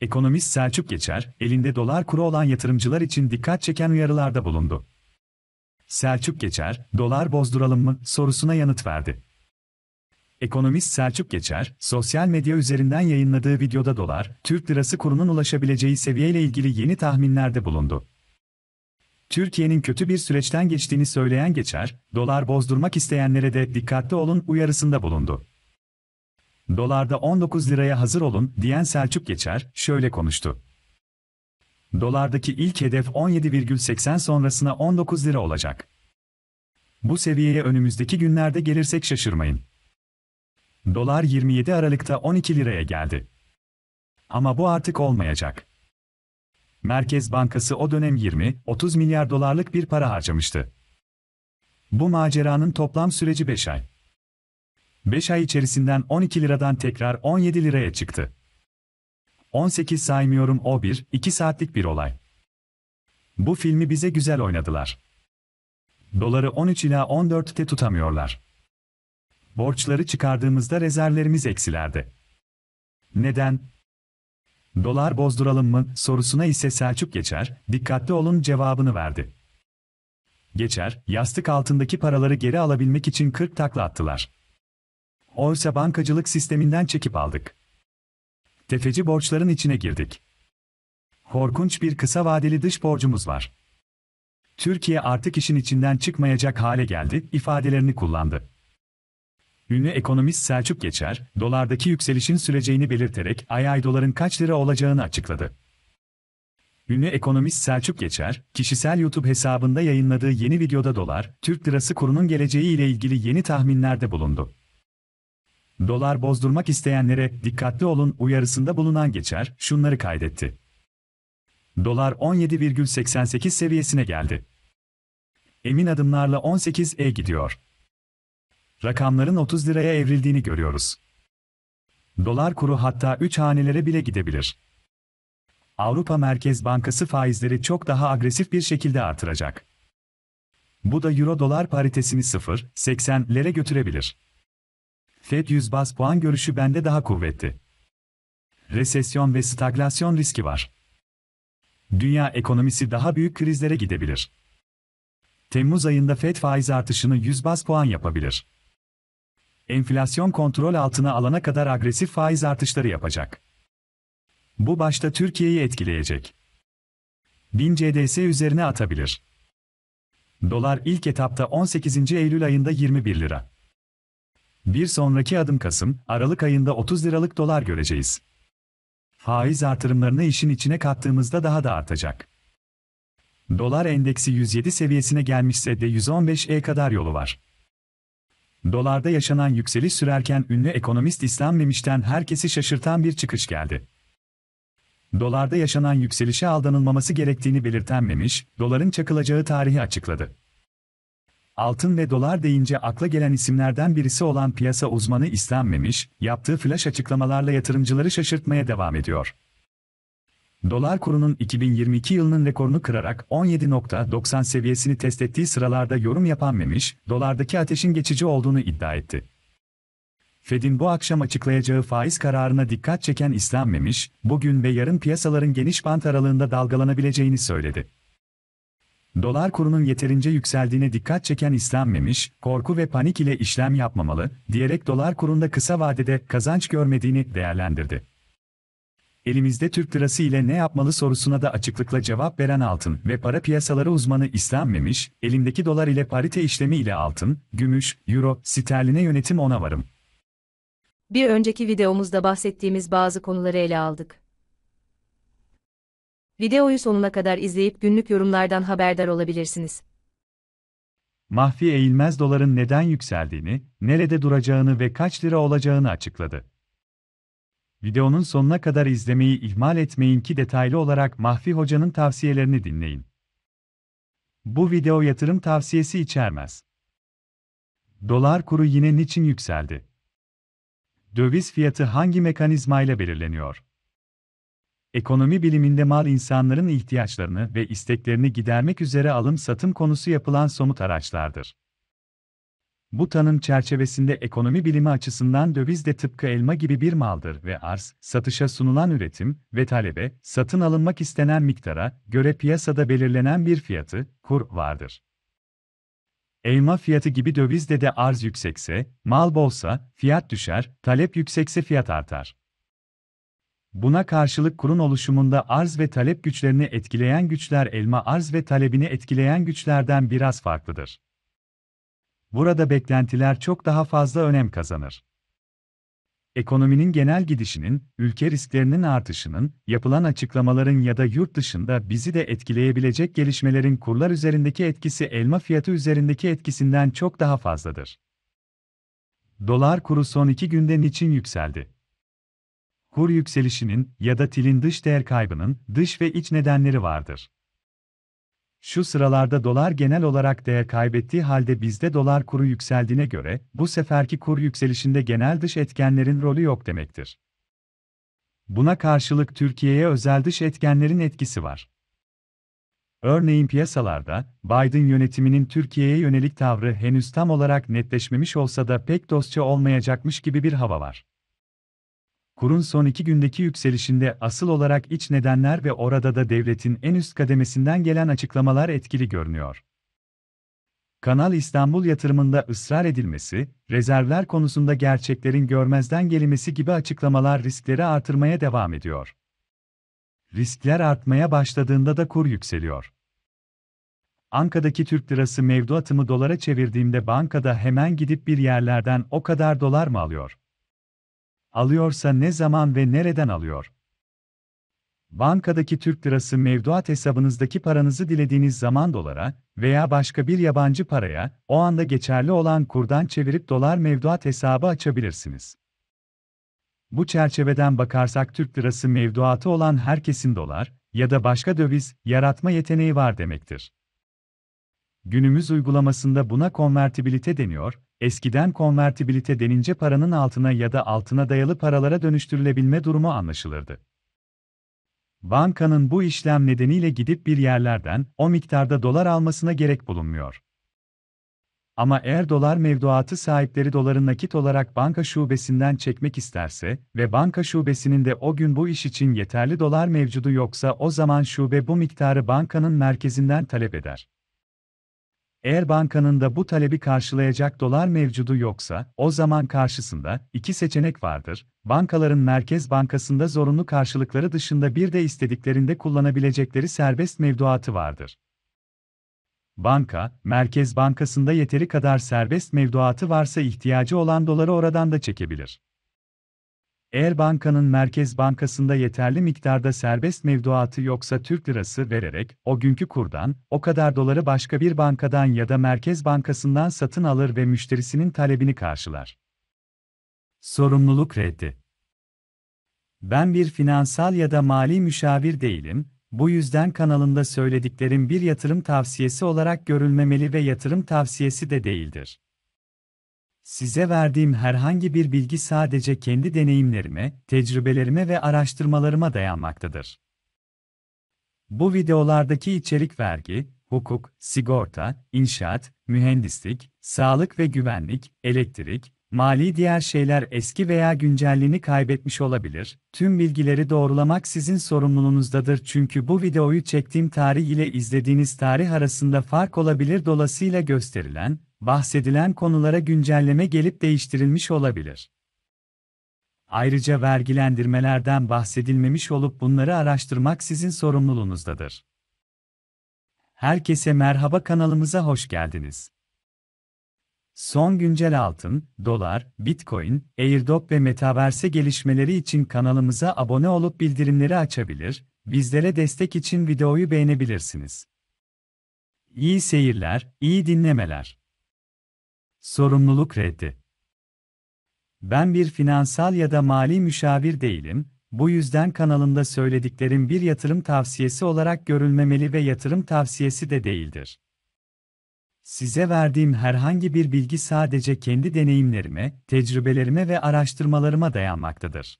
Ekonomist Selçuk Geçer, elinde dolar kuru olan yatırımcılar için dikkat çeken uyarılarda bulundu. Selçuk Geçer, dolar bozduralım mı sorusuna yanıt verdi. Ekonomist Selçuk Geçer, sosyal medya üzerinden yayınladığı videoda dolar, Türk lirası kurunun ulaşabileceği seviyeyle ilgili yeni tahminlerde bulundu. Türkiye'nin kötü bir süreçten geçtiğini söyleyen Geçer, dolar bozdurmak isteyenlere de dikkatli olun uyarısında bulundu. Dolarda 19 liraya hazır olun diyen Selçuk Geçer şöyle konuştu. Dolardaki ilk hedef 17,80 sonrasına 19 lira olacak. Bu seviyeye önümüzdeki günlerde gelirsek şaşırmayın. Dolar 27 Aralık'ta 12 liraya geldi. Ama bu artık olmayacak. Merkez Bankası o dönem 20-30 milyar dolarlık bir para harcamıştı. Bu maceranın toplam süreci 5 ay. 5 ay içerisinden 12 liradan tekrar 17 liraya çıktı. 18 saymıyorum o bir, 2 saatlik bir olay. Bu filmi bize güzel oynadılar. Doları 13 ila 14'te tutamıyorlar. Borçları çıkardığımızda rezervlerimiz eksilerdi. Neden? Dolar bozduralım mı sorusuna ise Selçuk Geçer, dikkatli olun cevabını verdi. Geçer, yastık altındaki paraları geri alabilmek için 40 takla attılar. Oysa bankacılık sisteminden çekip aldık. Tefeci borçların içine girdik. Korkunç bir kısa vadeli dış borcumuz var. Türkiye artık işin içinden çıkmayacak hale geldi, ifadelerini kullandı. Ünlü ekonomist Selçuk Geçer, dolardaki yükselişin süreceğini belirterek ay ay doların kaç lira olacağını açıkladı. Ünlü ekonomist Selçuk Geçer, kişisel YouTube hesabında yayınladığı yeni videoda dolar, Türk lirası kurunun geleceği ile ilgili yeni tahminlerde bulundu. Dolar bozdurmak isteyenlere dikkatli olun uyarısında bulunan geçer, şunları kaydetti. Dolar 17,88 seviyesine geldi. Emin adımlarla 18'e gidiyor. Rakamların 30 liraya evrildiğini görüyoruz. Dolar kuru hatta 3 hanelere bile gidebilir. Avrupa Merkez Bankası faizleri çok daha agresif bir şekilde artıracak. Bu da euro dolar paritesini 0.80'lere götürebilir. FED 100 baz puan görüşü bende daha kuvvetli. Resesyon ve staglasyon riski var. Dünya ekonomisi daha büyük krizlere gidebilir. Temmuz ayında FED faiz artışını 100 baz puan yapabilir. Enflasyon kontrol altına alana kadar agresif faiz artışları yapacak. Bu başta Türkiye'yi etkileyecek. 1000 CDS üzerine atabilir. Dolar ilk etapta 18. Eylül ayında 21 lira. Bir sonraki adım Kasım, Aralık ayında 30 liralık dolar göreceğiz. Faiz artırımlarını işin içine kattığımızda daha da artacak. Dolar endeksi 107 seviyesine gelmişse de 115'e kadar yolu var. Dolarda yaşanan yükseliş sürerken ünlü ekonomist İslam Memiş'ten herkesi şaşırtan bir çıkış geldi. Dolarda yaşanan yükselişe aldanılmaması gerektiğini belirten Memiş, doların çakılacağı tarihi açıkladı. Altın ve dolar deyince akla gelen isimlerden birisi olan piyasa uzmanı istenmemiş, yaptığı flash açıklamalarla yatırımcıları şaşırtmaya devam ediyor. Dolar kurunun 2022 yılının rekorunu kırarak 17.90 seviyesini test ettiği sıralarda yorum yapan Memiş, dolardaki ateşin geçici olduğunu iddia etti. Fed'in bu akşam açıklayacağı faiz kararına dikkat çeken İslam Memiş, bugün ve yarın piyasaların geniş bant aralığında dalgalanabileceğini söyledi. Dolar kurunun yeterince yükseldiğine dikkat çeken istenmemiş, korku ve panik ile işlem yapmamalı, diyerek dolar kurunda kısa vadede kazanç görmediğini değerlendirdi. Elimizde Türk lirası ile ne yapmalı sorusuna da açıklıkla cevap veren altın ve para piyasaları uzmanı istenmemiş, elimdeki dolar ile parite işlemi ile altın, gümüş, euro, sterline yönetim ona varım. Bir önceki videomuzda bahsettiğimiz bazı konuları ele aldık. Videoyu sonuna kadar izleyip günlük yorumlardan haberdar olabilirsiniz. Mahfi Eğilmez doların neden yükseldiğini, nerede duracağını ve kaç lira olacağını açıkladı. Videonun sonuna kadar izlemeyi ihmal etmeyin ki detaylı olarak Mahfi Hoca'nın tavsiyelerini dinleyin. Bu video yatırım tavsiyesi içermez. Dolar kuru yine niçin yükseldi? Döviz fiyatı hangi mekanizmayla belirleniyor? ekonomi biliminde mal insanların ihtiyaçlarını ve isteklerini gidermek üzere alım-satım konusu yapılan somut araçlardır. Bu tanım çerçevesinde ekonomi bilimi açısından döviz de tıpkı elma gibi bir maldır ve arz, satışa sunulan üretim ve talebe, satın alınmak istenen miktara göre piyasada belirlenen bir fiyatı, kur vardır. Elma fiyatı gibi dövizde de arz yüksekse, mal bolsa, fiyat düşer, talep yüksekse fiyat artar. Buna karşılık kurun oluşumunda arz ve talep güçlerini etkileyen güçler elma arz ve talebini etkileyen güçlerden biraz farklıdır. Burada beklentiler çok daha fazla önem kazanır. Ekonominin genel gidişinin, ülke risklerinin artışının, yapılan açıklamaların ya da yurt dışında bizi de etkileyebilecek gelişmelerin kurlar üzerindeki etkisi elma fiyatı üzerindeki etkisinden çok daha fazladır. Dolar kuru son iki günde niçin yükseldi? kur yükselişinin ya da tilin dış değer kaybının dış ve iç nedenleri vardır. Şu sıralarda dolar genel olarak değer kaybettiği halde bizde dolar kuru yükseldiğine göre bu seferki kur yükselişinde genel dış etkenlerin rolü yok demektir. Buna karşılık Türkiye'ye özel dış etkenlerin etkisi var. Örneğin piyasalarda, Biden yönetiminin Türkiye'ye yönelik tavrı henüz tam olarak netleşmemiş olsa da pek dostça olmayacakmış gibi bir hava var kurun son iki gündeki yükselişinde asıl olarak iç nedenler ve orada da devletin en üst kademesinden gelen açıklamalar etkili görünüyor. Kanal İstanbul yatırımında ısrar edilmesi, rezervler konusunda gerçeklerin görmezden gelmesi gibi açıklamalar riskleri artırmaya devam ediyor. Riskler artmaya başladığında da kur yükseliyor. Anka'daki Türk lirası mevduatımı dolara çevirdiğimde bankada hemen gidip bir yerlerden o kadar dolar mı alıyor? Alıyorsa ne zaman ve nereden alıyor? Bankadaki Türk lirası mevduat hesabınızdaki paranızı dilediğiniz zaman dolara veya başka bir yabancı paraya o anda geçerli olan kurdan çevirip dolar mevduat hesabı açabilirsiniz. Bu çerçeveden bakarsak Türk lirası mevduatı olan herkesin dolar ya da başka döviz yaratma yeteneği var demektir. Günümüz uygulamasında buna konvertibilite deniyor Eskiden konvertibilite denince paranın altına ya da altına dayalı paralara dönüştürülebilme durumu anlaşılırdı. Bankanın bu işlem nedeniyle gidip bir yerlerden o miktarda dolar almasına gerek bulunmuyor. Ama eğer dolar mevduatı sahipleri doların nakit olarak banka şubesinden çekmek isterse ve banka şubesinin de o gün bu iş için yeterli dolar mevcudu yoksa o zaman şube bu miktarı bankanın merkezinden talep eder. Eğer bankanın da bu talebi karşılayacak dolar mevcudu yoksa, o zaman karşısında iki seçenek vardır. Bankaların Merkez Bankası'nda zorunlu karşılıkları dışında bir de istediklerinde kullanabilecekleri serbest mevduatı vardır. Banka, Merkez Bankası'nda yeteri kadar serbest mevduatı varsa ihtiyacı olan doları oradan da çekebilir. Eğer bankanın Merkez Bankası'nda yeterli miktarda serbest mevduatı yoksa Türk lirası vererek o günkü kurdan o kadar doları başka bir bankadan ya da Merkez Bankası'ndan satın alır ve müşterisinin talebini karşılar. Sorumluluk reddi. Ben bir finansal ya da mali müşavir değilim. Bu yüzden kanalımda söylediklerim bir yatırım tavsiyesi olarak görülmemeli ve yatırım tavsiyesi de değildir. Size verdiğim herhangi bir bilgi sadece kendi deneyimlerime, tecrübelerime ve araştırmalarıma dayanmaktadır. Bu videolardaki içerik vergi, hukuk, sigorta, inşaat, mühendislik, sağlık ve güvenlik, elektrik, mali diğer şeyler eski veya güncelliğini kaybetmiş olabilir. Tüm bilgileri doğrulamak sizin sorumluluğunuzdadır çünkü bu videoyu çektiğim tarih ile izlediğiniz tarih arasında fark olabilir. dolasıyla gösterilen bahsedilen konulara güncelleme gelip değiştirilmiş olabilir. Ayrıca vergilendirmelerden bahsedilmemiş olup bunları araştırmak sizin sorumluluğunuzdadır. Herkese merhaba kanalımıza hoş geldiniz. Son güncel altın, dolar, bitcoin, airdrop ve metaverse gelişmeleri için kanalımıza abone olup bildirimleri açabilir, bizlere destek için videoyu beğenebilirsiniz. İyi seyirler, iyi dinlemeler. Sorumluluk reddi. Ben bir finansal ya da mali müşavir değilim, bu yüzden kanalımda söylediklerim bir yatırım tavsiyesi olarak görülmemeli ve yatırım tavsiyesi de değildir. Size verdiğim herhangi bir bilgi sadece kendi deneyimlerime, tecrübelerime ve araştırmalarıma dayanmaktadır.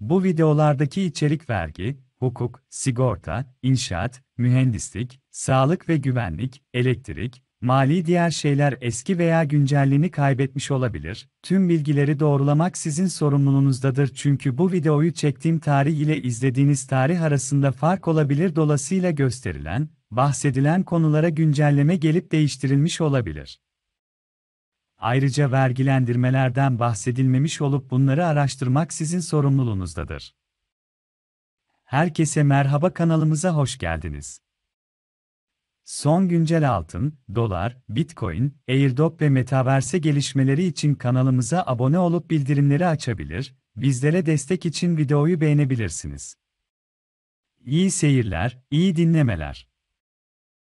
Bu videolardaki içerik vergi, hukuk, sigorta, inşaat, mühendislik, sağlık ve güvenlik, elektrik, Mali diğer şeyler eski veya güncelliğini kaybetmiş olabilir. Tüm bilgileri doğrulamak sizin sorumluluğunuzdadır çünkü bu videoyu çektiğim tarih ile izlediğiniz tarih arasında fark olabilir. Dolayısıyla gösterilen, bahsedilen konulara güncelleme gelip değiştirilmiş olabilir. Ayrıca vergilendirmelerden bahsedilmemiş olup bunları araştırmak sizin sorumluluğunuzdadır. Herkese merhaba kanalımıza hoş geldiniz. Son güncel altın, dolar, bitcoin, airdrop ve metaverse gelişmeleri için kanalımıza abone olup bildirimleri açabilir, bizlere destek için videoyu beğenebilirsiniz. İyi seyirler, iyi dinlemeler.